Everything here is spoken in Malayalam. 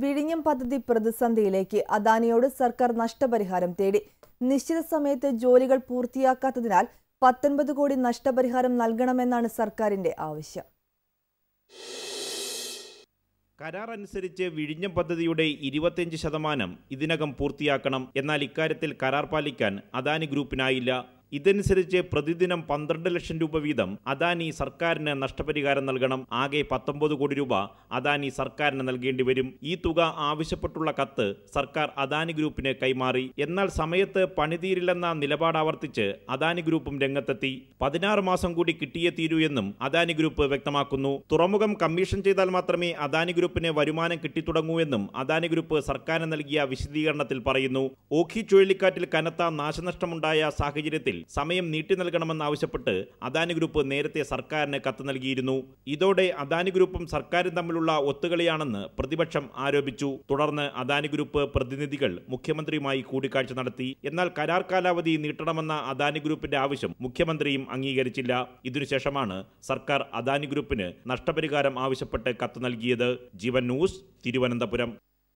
വിഴിഞ്ഞം പദ്ധതി പ്രതിസന്ധിയിലേക്ക് അദാനിയോട് സർക്കാർ നഷ്ടപരിഹാരം തേടി നിശ്ചിത സമയത്ത് ജോലികൾ പൂർത്തിയാക്കാത്തതിനാൽ പത്തൊൻപത് കോടി നഷ്ടപരിഹാരം നൽകണമെന്നാണ് സർക്കാരിന്റെ ആവശ്യം കരാർ അനുസരിച്ച് വിഴിഞ്ഞം പദ്ധതിയുടെ ഇരുപത്തിയഞ്ച് ശതമാനം ഇതിനകം പൂർത്തിയാക്കണം എന്നാൽ ഇക്കാര്യത്തിൽ കരാർ പാലിക്കാൻ അദാനി ഗ്രൂപ്പിനായില്ല ഇതനുസരിച്ച് പ്രതിദിനം പന്ത്രണ്ട് ലക്ഷം രൂപ വീതം അദാനി സർക്കാരിന് നഷ്ടപരിഹാരം നൽകണം ആകെ പത്തൊമ്പത് കോടി രൂപ അദാനി സർക്കാരിന് നൽകേണ്ടി വരും ഈ തുക ആവശ്യപ്പെട്ടുള്ള കത്ത് സർക്കാർ അദാനി ഗ്രൂപ്പിന് കൈമാറി എന്നാൽ സമയത്ത് പണിതീരില്ലെന്ന നിലപാട് ആവർത്തിച്ച് അദാനി ഗ്രൂപ്പും രംഗത്തെത്തി പതിനാറ് മാസം കൂടി കിട്ടിയേ തീരൂ എന്നും അദാനി ഗ്രൂപ്പ് വ്യക്തമാക്കുന്നു തുറമുഖം കമ്മീഷൻ ചെയ്താൽ മാത്രമേ അദാനി ഗ്രൂപ്പിന് വരുമാനം കിട്ടിത്തുടങ്ങൂ എന്നും അദാനി ഗ്രൂപ്പ് സർക്കാരിന് നൽകിയ വിശദീകരണത്തിൽ പറയുന്നു ഓഖി ചുഴലിക്കാറ്റിൽ കനത്ത നാശനഷ്ടമുണ്ടായ സാഹചര്യത്തിൽ സമയം നീട്ടി നൽകണമെന്നാവശ്യപ്പെട്ട് അദാനി ഗ്രൂപ്പ് നേരത്തെ സർക്കാരിന് കത്ത് നൽകിയിരുന്നു ഇതോടെ അദാനി ഗ്രൂപ്പും സർക്കാരും തമ്മിലുള്ള ഒത്തുകളിയാണെന്ന് പ്രതിപക്ഷം ആരോപിച്ചു തുടർന്ന് അദാനി ഗ്രൂപ്പ് പ്രതിനിധികൾ മുഖ്യമന്ത്രിയുമായി കൂടിക്കാഴ്ച നടത്തി എന്നാൽ കരാർ കാലാവധി നീട്ടണമെന്ന അദാനി ഗ്രൂപ്പിന്റെ ആവശ്യം മുഖ്യമന്ത്രിയും അംഗീകരിച്ചില്ല ഇതിനുശേഷമാണ് സർക്കാർ അദാനി ഗ്രൂപ്പിന് നഷ്ടപരിഹാരം ആവശ്യപ്പെട്ട് കത്ത് നൽകിയത് ജീവൻ ന്യൂസ് തിരുവനന്തപുരം